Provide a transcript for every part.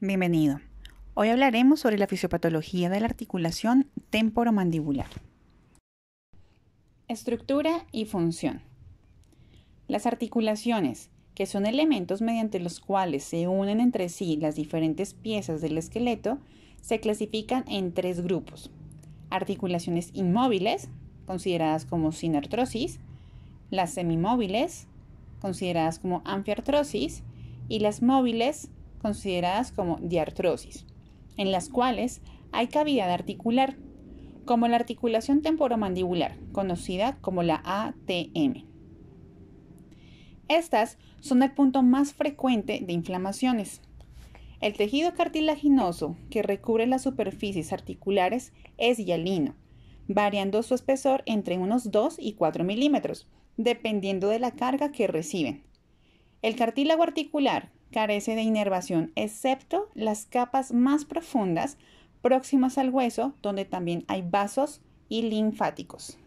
Bienvenido. Hoy hablaremos sobre la fisiopatología de la articulación temporomandibular. Estructura y función. Las articulaciones, que son elementos mediante los cuales se unen entre sí las diferentes piezas del esqueleto, se clasifican en tres grupos. Articulaciones inmóviles, consideradas como sinartrosis, las semimóviles, consideradas como anfiartrosis, y las móviles, consideradas como diartrosis, en las cuales hay cavidad articular, como la articulación temporomandibular, conocida como la ATM. Estas son el punto más frecuente de inflamaciones. El tejido cartilaginoso que recubre las superficies articulares es hialino, variando su espesor entre unos 2 y 4 milímetros, dependiendo de la carga que reciben. El cartílago articular carece de inervación, excepto las capas más profundas próximas al hueso, donde también hay vasos y linfáticos.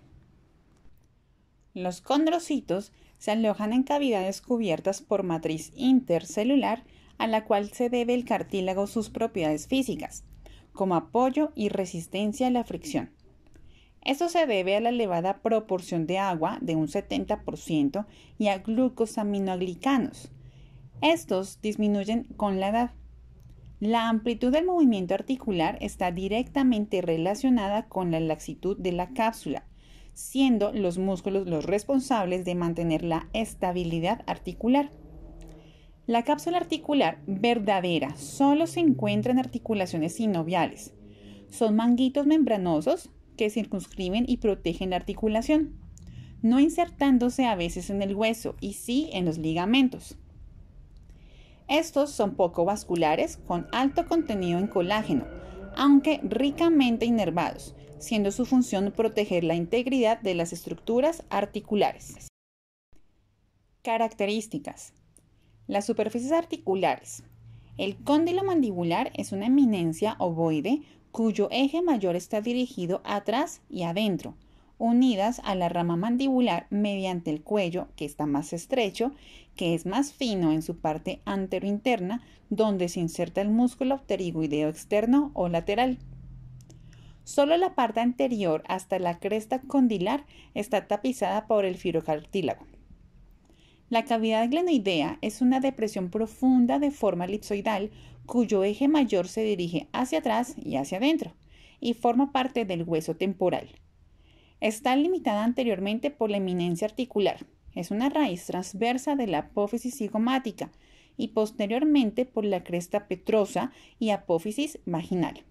Los condrocitos se alojan en cavidades cubiertas por matriz intercelular a la cual se debe el cartílago sus propiedades físicas, como apoyo y resistencia a la fricción. Esto se debe a la elevada proporción de agua de un 70% y a glucosaminoglicanos, estos disminuyen con la edad. La amplitud del movimiento articular está directamente relacionada con la laxitud de la cápsula, siendo los músculos los responsables de mantener la estabilidad articular. La cápsula articular verdadera solo se encuentra en articulaciones sinoviales. Son manguitos membranosos que circunscriben y protegen la articulación, no insertándose a veces en el hueso y sí en los ligamentos. Estos son poco vasculares, con alto contenido en colágeno, aunque ricamente inervados, siendo su función proteger la integridad de las estructuras articulares. Características. Las superficies articulares. El cóndilo mandibular es una eminencia ovoide cuyo eje mayor está dirigido atrás y adentro, unidas a la rama mandibular mediante el cuello, que está más estrecho, que es más fino en su parte anterointerna, donde se inserta el músculo pterigoideo externo o lateral. Solo la parte anterior hasta la cresta condilar está tapizada por el firocartílago. La cavidad glenoidea es una depresión profunda de forma elipsoidal cuyo eje mayor se dirige hacia atrás y hacia adentro y forma parte del hueso temporal. Está limitada anteriormente por la eminencia articular. Es una raíz transversa de la apófisis cigomática y posteriormente por la cresta petrosa y apófisis vaginal.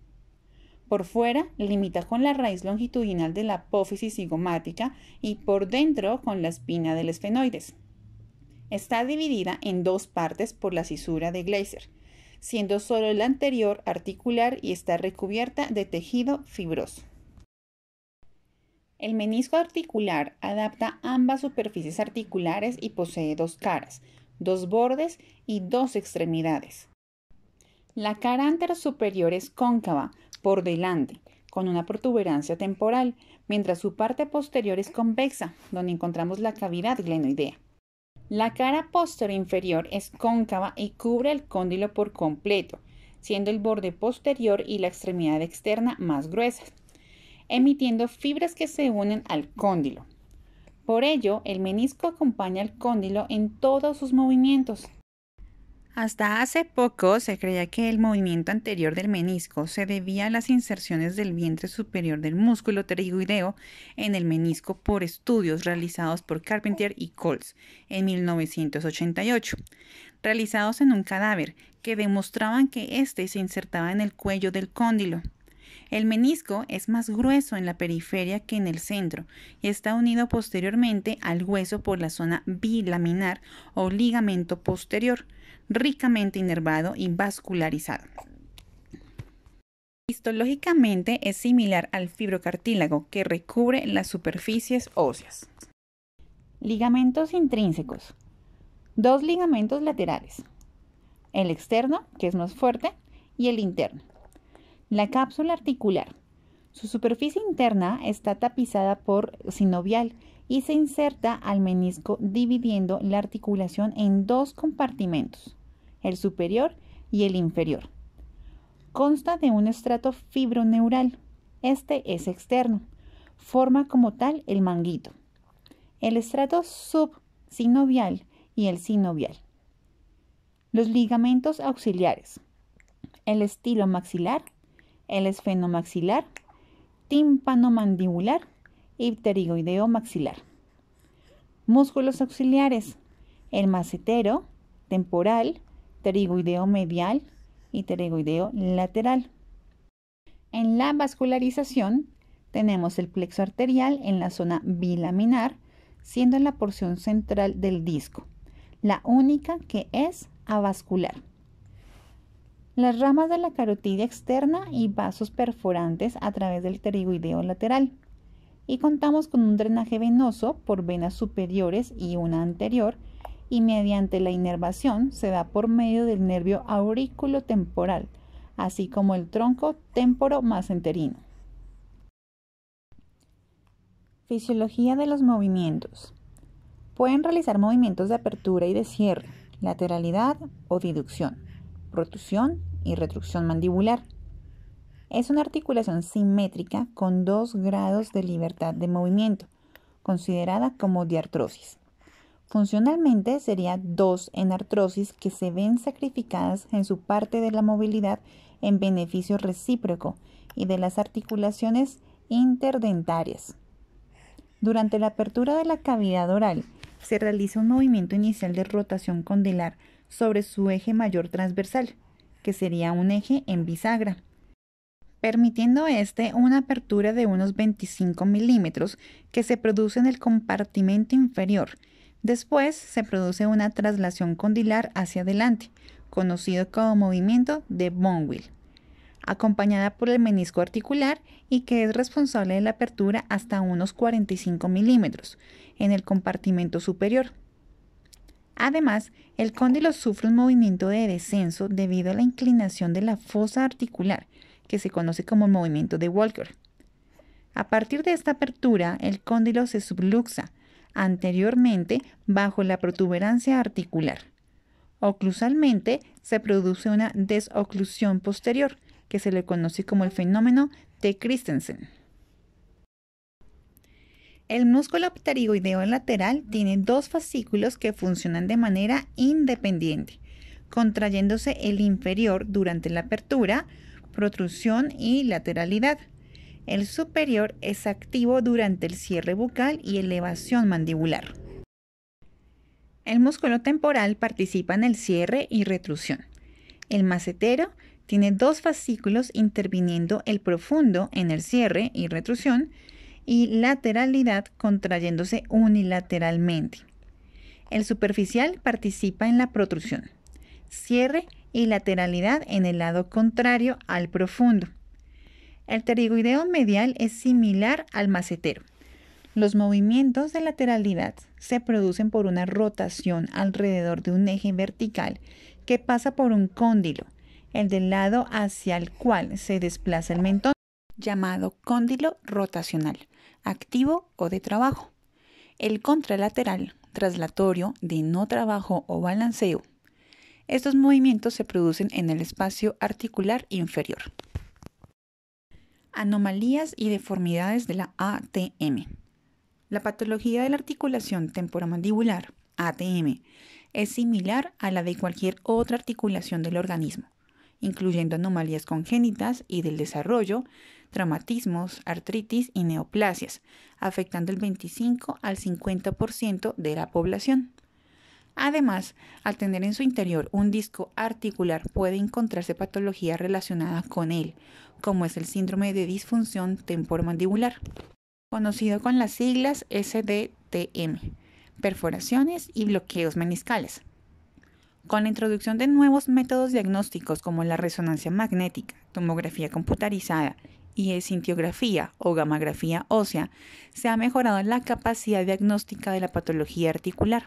Por fuera limita con la raíz longitudinal de la apófisis cigomática y por dentro con la espina del esfenoides. Está dividida en dos partes por la cisura de Gleiser, siendo solo la anterior articular y está recubierta de tejido fibroso. El menisco articular adapta ambas superficies articulares y posee dos caras, dos bordes y dos extremidades. La cara anterior superior es cóncava por delante, con una protuberancia temporal, mientras su parte posterior es convexa, donde encontramos la cavidad glenoidea. La cara posterior inferior es cóncava y cubre el cóndilo por completo, siendo el borde posterior y la extremidad externa más gruesas emitiendo fibras que se unen al cóndilo. Por ello, el menisco acompaña al cóndilo en todos sus movimientos. Hasta hace poco se creía que el movimiento anterior del menisco se debía a las inserciones del vientre superior del músculo pterigoideo en el menisco por estudios realizados por Carpenter y Coles en 1988, realizados en un cadáver que demostraban que éste se insertaba en el cuello del cóndilo. El menisco es más grueso en la periferia que en el centro y está unido posteriormente al hueso por la zona bilaminar o ligamento posterior, ricamente inervado y vascularizado. Histológicamente es similar al fibrocartílago que recubre las superficies óseas. Ligamentos intrínsecos. Dos ligamentos laterales. El externo, que es más fuerte, y el interno. La cápsula articular. Su superficie interna está tapizada por sinovial y se inserta al menisco dividiendo la articulación en dos compartimentos, el superior y el inferior. Consta de un estrato fibroneural. Este es externo. Forma como tal el manguito. El estrato subsinovial y el sinovial. Los ligamentos auxiliares. El estilo maxilar el esfenomaxilar, tímpano-mandibular y pterigoideo maxilar. Músculos auxiliares: el macetero, temporal, pterigoideo medial y pterigoideo lateral. En la vascularización tenemos el plexo arterial en la zona bilaminar, siendo la porción central del disco, la única que es avascular las ramas de la carotidia externa y vasos perforantes a través del pterigoideo lateral. Y contamos con un drenaje venoso por venas superiores y una anterior, y mediante la inervación se da por medio del nervio aurículo temporal, así como el tronco enterino. Fisiología de los movimientos. Pueden realizar movimientos de apertura y de cierre, lateralidad o deducción protrusión y retrucción mandibular. Es una articulación simétrica con dos grados de libertad de movimiento, considerada como diartrosis. Funcionalmente sería dos en artrosis que se ven sacrificadas en su parte de la movilidad en beneficio recíproco y de las articulaciones interdentarias. Durante la apertura de la cavidad oral se realiza un movimiento inicial de rotación condilar sobre su eje mayor transversal, que sería un eje en bisagra, permitiendo éste este una apertura de unos 25 milímetros que se produce en el compartimento inferior. Después se produce una traslación condilar hacia adelante, conocido como movimiento de Bonwill, acompañada por el menisco articular y que es responsable de la apertura hasta unos 45 milímetros en el compartimento superior. Además, el cóndilo sufre un movimiento de descenso debido a la inclinación de la fosa articular, que se conoce como movimiento de Walker. A partir de esta apertura, el cóndilo se subluxa anteriormente bajo la protuberancia articular. Oclusalmente se produce una desoclusión posterior, que se le conoce como el fenómeno de Christensen. El músculo pterigoideo lateral tiene dos fascículos que funcionan de manera independiente, contrayéndose el inferior durante la apertura, protrusión y lateralidad. El superior es activo durante el cierre bucal y elevación mandibular. El músculo temporal participa en el cierre y retrusión. El macetero tiene dos fascículos interviniendo el profundo en el cierre y retrusión y lateralidad contrayéndose unilateralmente. El superficial participa en la protrusión, cierre y lateralidad en el lado contrario al profundo. El pterigoideo medial es similar al macetero. Los movimientos de lateralidad se producen por una rotación alrededor de un eje vertical que pasa por un cóndilo, el del lado hacia el cual se desplaza el mentón, llamado cóndilo rotacional activo o de trabajo. El contralateral, traslatorio, de no trabajo o balanceo. Estos movimientos se producen en el espacio articular inferior. Anomalías y deformidades de la ATM. La patología de la articulación temporomandibular, ATM, es similar a la de cualquier otra articulación del organismo, incluyendo anomalías congénitas y del desarrollo, traumatismos, artritis y neoplasias, afectando el 25 al 50% de la población. Además, al tener en su interior un disco articular puede encontrarse patología relacionada con él, como es el síndrome de disfunción temporomandibular, conocido con las siglas SDTM, perforaciones y bloqueos meniscales. Con la introducción de nuevos métodos diagnósticos como la resonancia magnética, tomografía computarizada y cintiografía o gamografía ósea, se ha mejorado la capacidad diagnóstica de la patología articular.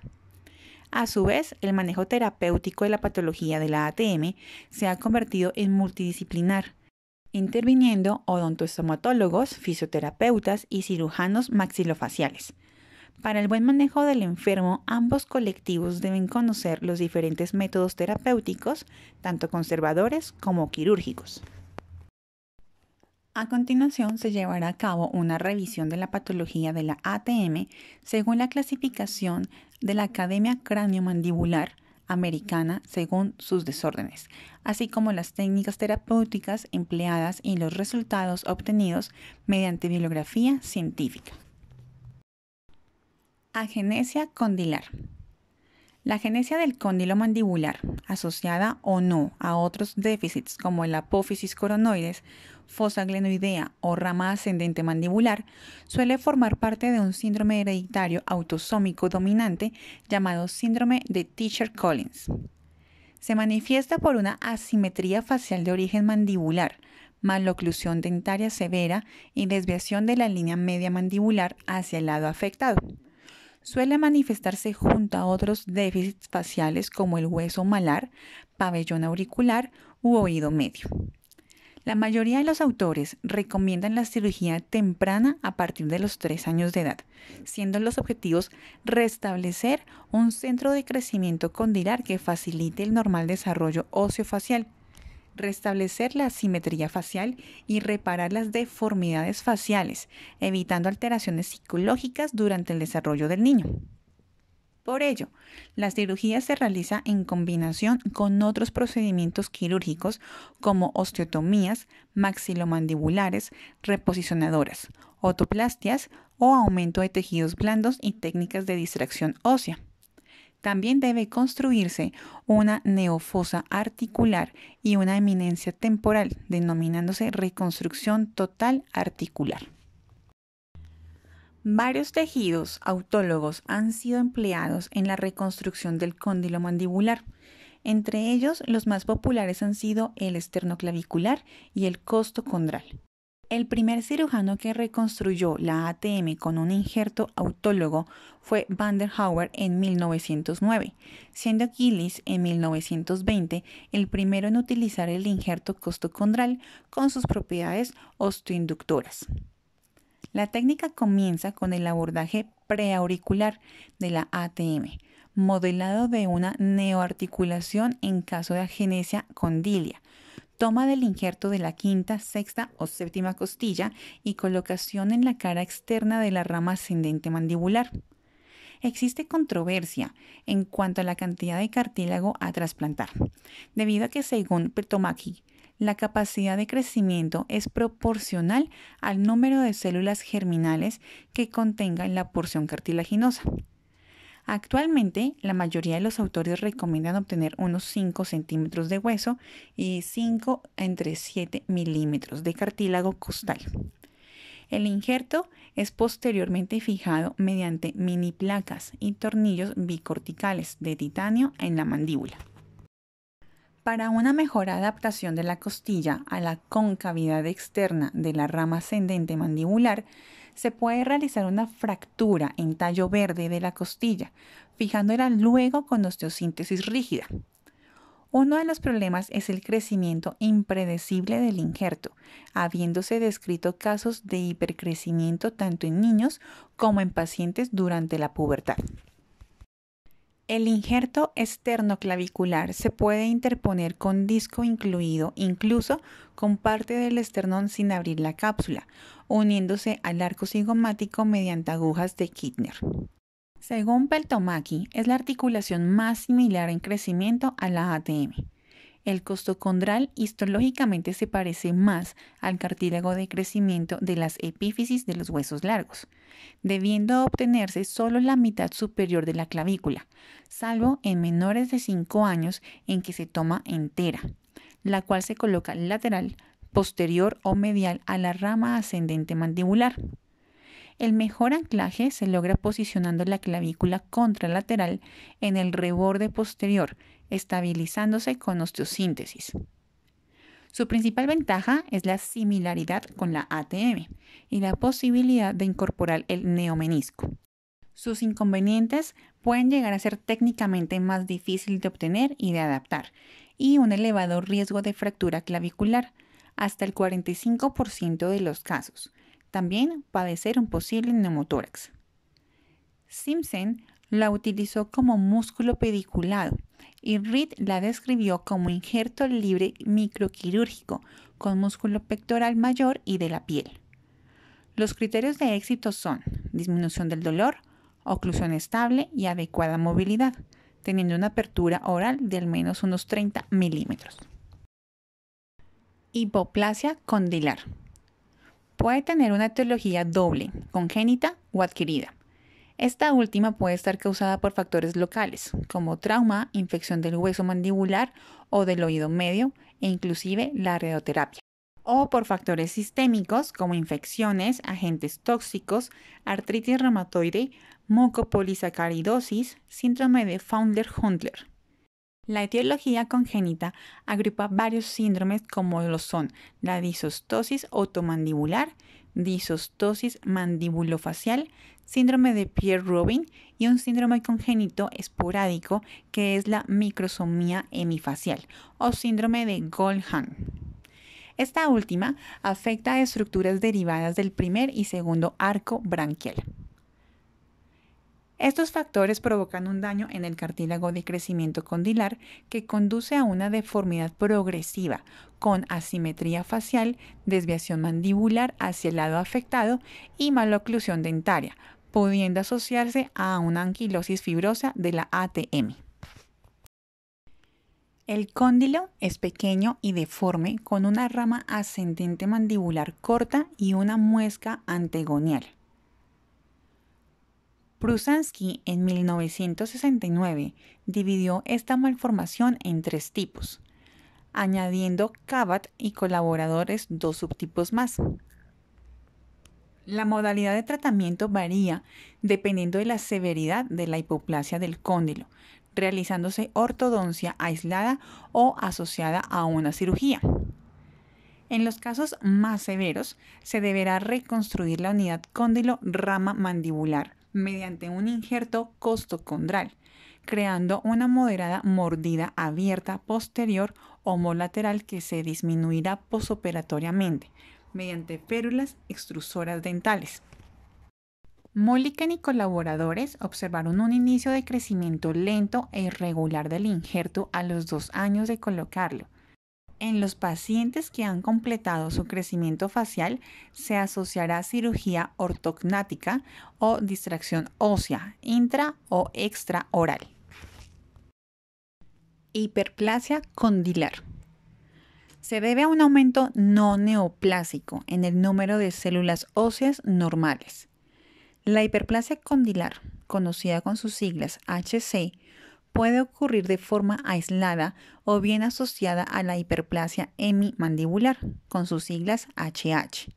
A su vez, el manejo terapéutico de la patología de la ATM se ha convertido en multidisciplinar, interviniendo odontoestomatólogos, fisioterapeutas y cirujanos maxilofaciales. Para el buen manejo del enfermo, ambos colectivos deben conocer los diferentes métodos terapéuticos, tanto conservadores como quirúrgicos. A continuación se llevará a cabo una revisión de la patología de la ATM según la clasificación de la Academia Craniomandibular Americana según sus desórdenes, así como las técnicas terapéuticas empleadas y los resultados obtenidos mediante bibliografía científica. Agenesia condilar. La genesia del cóndilo mandibular, asociada o no a otros déficits como el apófisis coronoides, fosa glenoidea o rama ascendente mandibular, suele formar parte de un síndrome hereditario autosómico dominante llamado síndrome de Teacher Collins. Se manifiesta por una asimetría facial de origen mandibular, maloclusión dentaria severa y desviación de la línea media mandibular hacia el lado afectado. Suele manifestarse junto a otros déficits faciales como el hueso malar, pabellón auricular u oído medio. La mayoría de los autores recomiendan la cirugía temprana a partir de los 3 años de edad, siendo los objetivos restablecer un centro de crecimiento condilar que facilite el normal desarrollo óseo facial restablecer la simetría facial y reparar las deformidades faciales, evitando alteraciones psicológicas durante el desarrollo del niño. Por ello, la cirugía se realiza en combinación con otros procedimientos quirúrgicos como osteotomías, maxilomandibulares, reposicionadoras, otoplastias o aumento de tejidos blandos y técnicas de distracción ósea. También debe construirse una neofosa articular y una eminencia temporal, denominándose reconstrucción total articular. Varios tejidos autólogos han sido empleados en la reconstrucción del cóndilo mandibular. Entre ellos, los más populares han sido el esternoclavicular y el costocondral. El primer cirujano que reconstruyó la ATM con un injerto autólogo fue Vanderhauer en 1909, siendo Gillis en 1920 el primero en utilizar el injerto costocondral con sus propiedades osteoinductoras. La técnica comienza con el abordaje preauricular de la ATM, modelado de una neoarticulación en caso de agenesia condilia, toma del injerto de la quinta, sexta o séptima costilla y colocación en la cara externa de la rama ascendente mandibular. Existe controversia en cuanto a la cantidad de cartílago a trasplantar, debido a que según Pertomaki, la capacidad de crecimiento es proporcional al número de células germinales que contengan la porción cartilaginosa. Actualmente, la mayoría de los autores recomiendan obtener unos 5 centímetros de hueso y 5 entre 7 milímetros de cartílago costal. El injerto es posteriormente fijado mediante mini placas y tornillos bicorticales de titanio en la mandíbula. Para una mejor adaptación de la costilla a la concavidad externa de la rama ascendente mandibular, se puede realizar una fractura en tallo verde de la costilla, fijándola luego con osteosíntesis rígida. Uno de los problemas es el crecimiento impredecible del injerto, habiéndose descrito casos de hipercrecimiento tanto en niños como en pacientes durante la pubertad. El injerto externo clavicular se puede interponer con disco incluido, incluso con parte del esternón sin abrir la cápsula, uniéndose al arco cigomático mediante agujas de Kittner. Según Peltomaki, es la articulación más similar en crecimiento a la ATM. El costocondral histológicamente se parece más al cartílago de crecimiento de las epífisis de los huesos largos, debiendo obtenerse solo la mitad superior de la clavícula, salvo en menores de 5 años en que se toma entera, la cual se coloca lateral, posterior o medial a la rama ascendente mandibular. El mejor anclaje se logra posicionando la clavícula contralateral en el reborde posterior, estabilizándose con osteosíntesis. Su principal ventaja es la similaridad con la ATM y la posibilidad de incorporar el neomenisco. Sus inconvenientes pueden llegar a ser técnicamente más difícil de obtener y de adaptar, y un elevado riesgo de fractura clavicular, hasta el 45% de los casos. También padecer un posible neumotórax. Simpson la utilizó como músculo pediculado y Reed la describió como injerto libre microquirúrgico con músculo pectoral mayor y de la piel. Los criterios de éxito son disminución del dolor, oclusión estable y adecuada movilidad, teniendo una apertura oral de al menos unos 30 milímetros. Hipoplasia condilar. Puede tener una etiología doble, congénita o adquirida. Esta última puede estar causada por factores locales, como trauma, infección del hueso mandibular o del oído medio e inclusive la radioterapia o por factores sistémicos como infecciones, agentes tóxicos, artritis reumatoide, mucopolisacaridosis, síndrome de Founder-Hundler. La etiología congénita agrupa varios síndromes como lo son la disostosis otomandibular, disostosis mandibulofacial, síndrome de Pierre-Robin y un síndrome congénito esporádico que es la microsomía hemifacial o síndrome de Goldhagen. Esta última afecta a estructuras derivadas del primer y segundo arco branquial. Estos factores provocan un daño en el cartílago de crecimiento condilar que conduce a una deformidad progresiva con asimetría facial, desviación mandibular hacia el lado afectado y maloclusión dentaria, pudiendo asociarse a una anquilosis fibrosa de la ATM. El cóndilo es pequeño y deforme con una rama ascendente mandibular corta y una muesca antegonial. Prusansky en 1969 dividió esta malformación en tres tipos, añadiendo Cabat y colaboradores dos subtipos más, la modalidad de tratamiento varía dependiendo de la severidad de la hipoplasia del cóndilo, realizándose ortodoncia aislada o asociada a una cirugía. En los casos más severos, se deberá reconstruir la unidad cóndilo-rama mandibular mediante un injerto costocondral, creando una moderada mordida abierta posterior o molateral que se disminuirá posoperatoriamente, mediante férulas extrusoras dentales. Mulliken y colaboradores observaron un inicio de crecimiento lento e irregular del injerto a los dos años de colocarlo. En los pacientes que han completado su crecimiento facial se asociará cirugía ortognática o distracción ósea intra o extraoral. Hiperplasia condilar se debe a un aumento no neoplásico en el número de células óseas normales. La hiperplasia condilar, conocida con sus siglas HC, puede ocurrir de forma aislada o bien asociada a la hiperplasia hemimandibular, con sus siglas HH.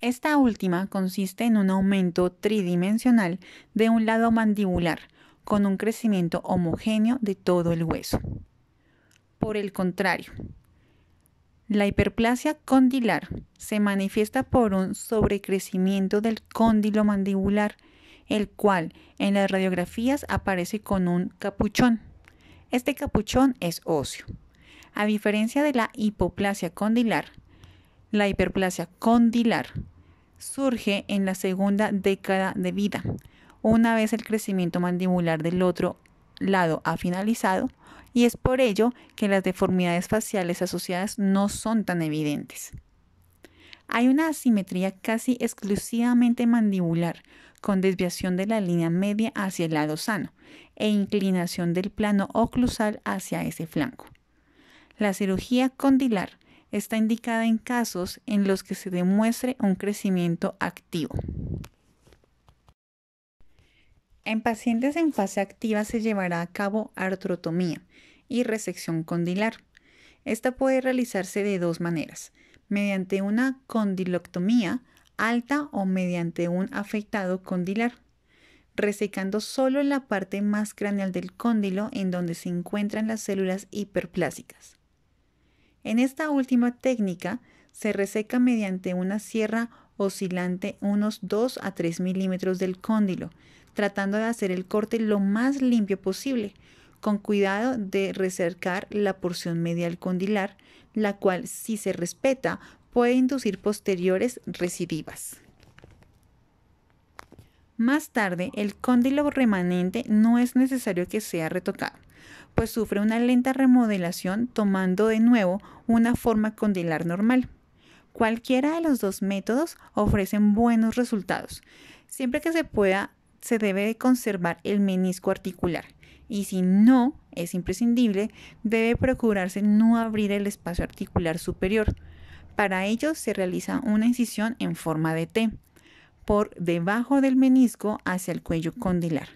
Esta última consiste en un aumento tridimensional de un lado mandibular, con un crecimiento homogéneo de todo el hueso. Por el contrario, la hiperplasia condilar se manifiesta por un sobrecrecimiento del cóndilo mandibular, el cual en las radiografías aparece con un capuchón. Este capuchón es óseo. A diferencia de la hipoplasia condilar, la hiperplasia condilar surge en la segunda década de vida. Una vez el crecimiento mandibular del otro lado ha finalizado, y es por ello que las deformidades faciales asociadas no son tan evidentes. Hay una asimetría casi exclusivamente mandibular, con desviación de la línea media hacia el lado sano e inclinación del plano oclusal hacia ese flanco. La cirugía condilar está indicada en casos en los que se demuestre un crecimiento activo. En pacientes en fase activa se llevará a cabo artrotomía, resección condilar. Esta puede realizarse de dos maneras, mediante una condiloctomía alta o mediante un afeitado condilar, resecando solo la parte más craneal del cóndilo en donde se encuentran las células hiperplásicas. En esta última técnica se reseca mediante una sierra oscilante unos 2 a 3 milímetros del cóndilo, tratando de hacer el corte lo más limpio posible, con cuidado de recercar la porción medial condilar, la cual si se respeta puede inducir posteriores recidivas. Más tarde, el cóndilo remanente no es necesario que sea retocado, pues sufre una lenta remodelación tomando de nuevo una forma condilar normal. Cualquiera de los dos métodos ofrecen buenos resultados. Siempre que se pueda, se debe conservar el menisco articular, y si no es imprescindible, debe procurarse no abrir el espacio articular superior. Para ello se realiza una incisión en forma de T, por debajo del menisco hacia el cuello condilar.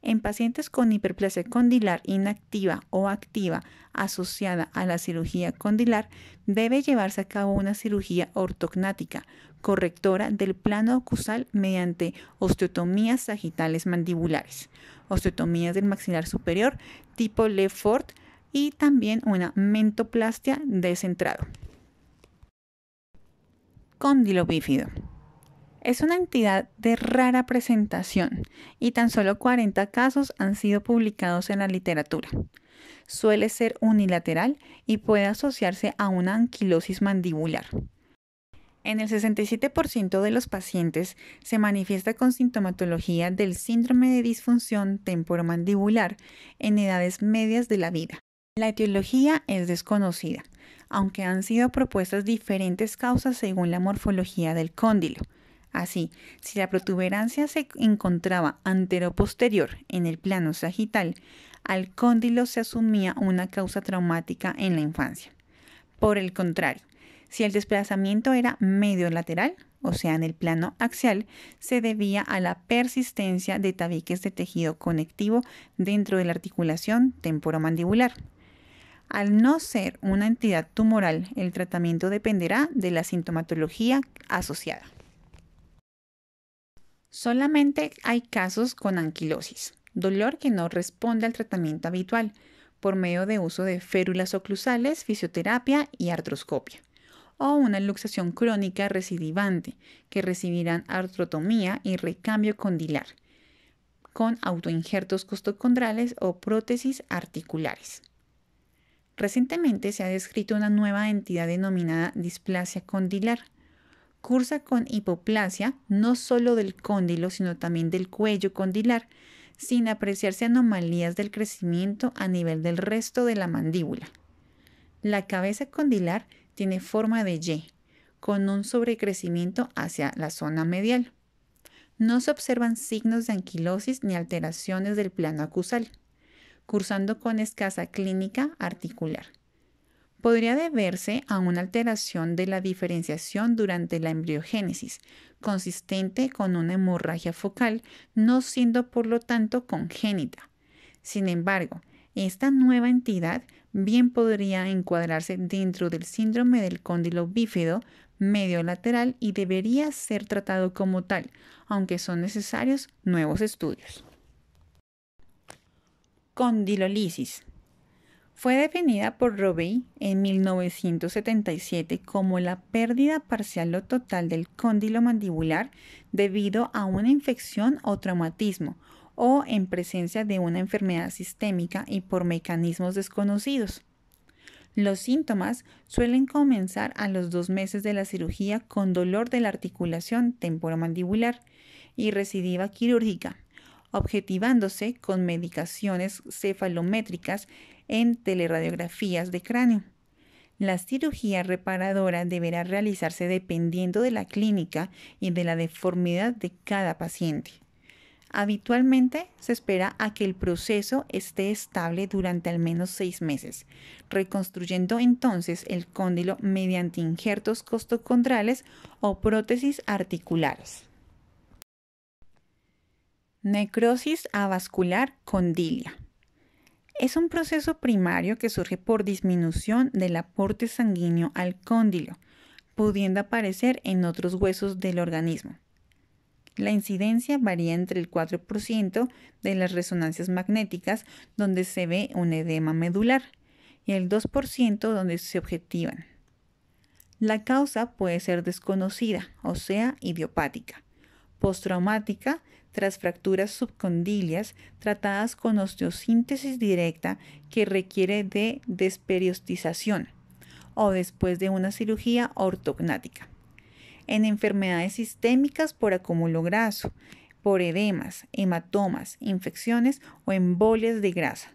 En pacientes con hiperplasia condilar inactiva o activa asociada a la cirugía condilar, debe llevarse a cabo una cirugía ortognática, correctora del plano ocusal mediante osteotomías sagitales mandibulares, osteotomías del maxilar superior tipo Lefort y también una mentoplastia descentrado. Cóndilo bífido. Es una entidad de rara presentación y tan solo 40 casos han sido publicados en la literatura. Suele ser unilateral y puede asociarse a una anquilosis mandibular. En el 67% de los pacientes se manifiesta con sintomatología del síndrome de disfunción temporomandibular en edades medias de la vida. La etiología es desconocida, aunque han sido propuestas diferentes causas según la morfología del cóndilo. Así, si la protuberancia se encontraba antero-posterior en el plano sagital, al cóndilo se asumía una causa traumática en la infancia. Por el contrario, si el desplazamiento era medio lateral, o sea, en el plano axial, se debía a la persistencia de tabiques de tejido conectivo dentro de la articulación temporomandibular. Al no ser una entidad tumoral, el tratamiento dependerá de la sintomatología asociada. Solamente hay casos con anquilosis, dolor que no responde al tratamiento habitual, por medio de uso de férulas oclusales, fisioterapia y artroscopia o una luxación crónica recidivante, que recibirán artrotomía y recambio condilar, con autoinjertos costocondrales o prótesis articulares. Recientemente se ha descrito una nueva entidad denominada displasia condilar. Cursa con hipoplasia no solo del cóndilo, sino también del cuello condilar, sin apreciarse anomalías del crecimiento a nivel del resto de la mandíbula. La cabeza condilar tiene forma de Y, con un sobrecrecimiento hacia la zona medial. No se observan signos de anquilosis ni alteraciones del plano acusal, cursando con escasa clínica articular. Podría deberse a una alteración de la diferenciación durante la embriogénesis, consistente con una hemorragia focal, no siendo por lo tanto congénita. Sin embargo, esta nueva entidad bien podría encuadrarse dentro del síndrome del cóndilo bífido medio lateral y debería ser tratado como tal, aunque son necesarios nuevos estudios. Condilolisis. Fue definida por Robey en 1977 como la pérdida parcial o total del cóndilo mandibular debido a una infección o traumatismo o en presencia de una enfermedad sistémica y por mecanismos desconocidos. Los síntomas suelen comenzar a los dos meses de la cirugía con dolor de la articulación temporomandibular y recidiva quirúrgica, objetivándose con medicaciones cefalométricas en teleradiografías de cráneo. La cirugía reparadora deberá realizarse dependiendo de la clínica y de la deformidad de cada paciente. Habitualmente se espera a que el proceso esté estable durante al menos seis meses, reconstruyendo entonces el cóndilo mediante injertos costocondrales o prótesis articulares. Necrosis avascular condilia. Es un proceso primario que surge por disminución del aporte sanguíneo al cóndilo, pudiendo aparecer en otros huesos del organismo. La incidencia varía entre el 4% de las resonancias magnéticas donde se ve un edema medular y el 2% donde se objetivan. La causa puede ser desconocida, o sea, idiopática, postraumática, tras fracturas subcondilias tratadas con osteosíntesis directa que requiere de desperiostización o después de una cirugía ortognática en enfermedades sistémicas por acúmulo graso, por edemas, hematomas, infecciones o embolias de grasa.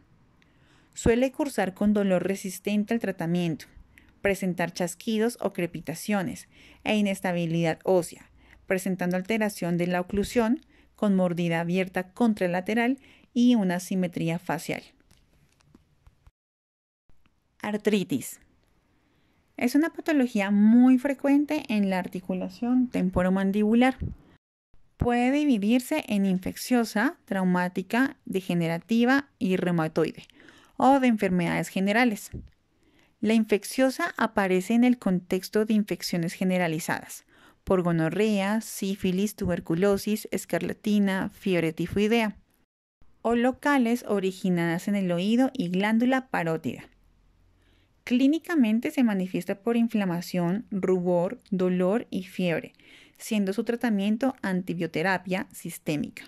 Suele cursar con dolor resistente al tratamiento, presentar chasquidos o crepitaciones e inestabilidad ósea, presentando alteración de la oclusión con mordida abierta contralateral y una simetría facial. Artritis. Es una patología muy frecuente en la articulación temporomandibular. Puede dividirse en infecciosa, traumática, degenerativa y reumatoide, o de enfermedades generales. La infecciosa aparece en el contexto de infecciones generalizadas, por gonorrea, sífilis, tuberculosis, escarlatina, fiebre tifoidea, o locales originadas en el oído y glándula parótida Clínicamente se manifiesta por inflamación, rubor, dolor y fiebre, siendo su tratamiento antibioterapia sistémica.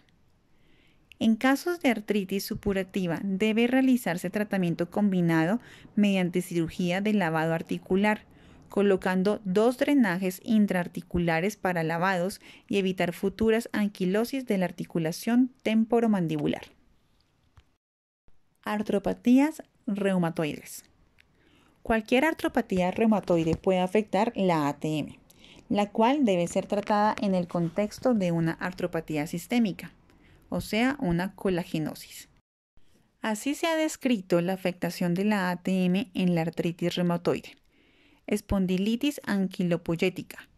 En casos de artritis supurativa debe realizarse tratamiento combinado mediante cirugía de lavado articular, colocando dos drenajes intraarticulares para lavados y evitar futuras anquilosis de la articulación temporomandibular. Artropatías reumatoides. Cualquier artropatía reumatoide puede afectar la ATM, la cual debe ser tratada en el contexto de una artropatía sistémica, o sea, una colagenosis. Así se ha descrito la afectación de la ATM en la artritis reumatoide, espondilitis anquilopoyética,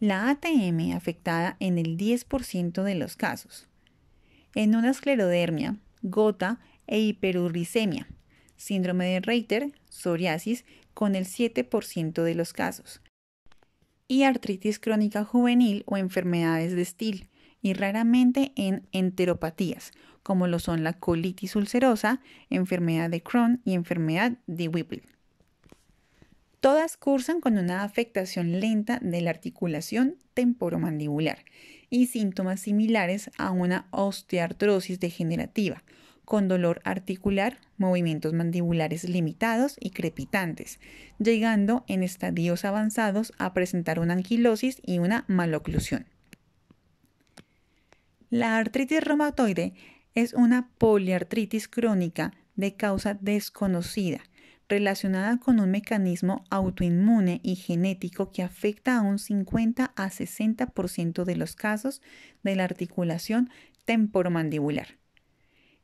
la ATM afectada en el 10% de los casos, en una esclerodermia, gota e hiperuricemia, síndrome de Reiter, psoriasis con el 7% de los casos, y artritis crónica juvenil o enfermedades de estilo, y raramente en enteropatías, como lo son la colitis ulcerosa, enfermedad de Crohn y enfermedad de Whipple. Todas cursan con una afectación lenta de la articulación temporomandibular y síntomas similares a una osteartrosis degenerativa con dolor articular, movimientos mandibulares limitados y crepitantes, llegando en estadios avanzados a presentar una anquilosis y una maloclusión. La artritis reumatoide es una poliartritis crónica de causa desconocida, relacionada con un mecanismo autoinmune y genético que afecta a un 50 a 60% de los casos de la articulación temporomandibular.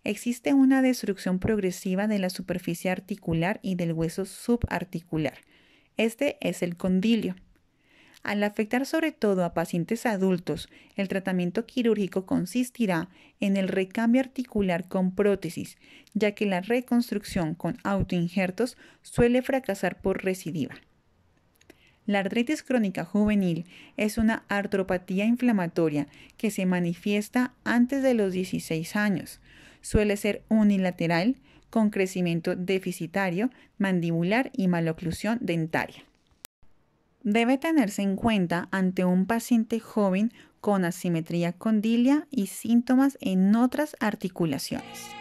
Existe una destrucción progresiva de la superficie articular y del hueso subarticular. Este es el condilio. Al afectar sobre todo a pacientes adultos, el tratamiento quirúrgico consistirá en el recambio articular con prótesis, ya que la reconstrucción con autoinjertos suele fracasar por recidiva. La artritis crónica juvenil es una artropatía inflamatoria que se manifiesta antes de los 16 años suele ser unilateral, con crecimiento deficitario, mandibular y maloclusión dentaria. Debe tenerse en cuenta ante un paciente joven con asimetría condilia y síntomas en otras articulaciones.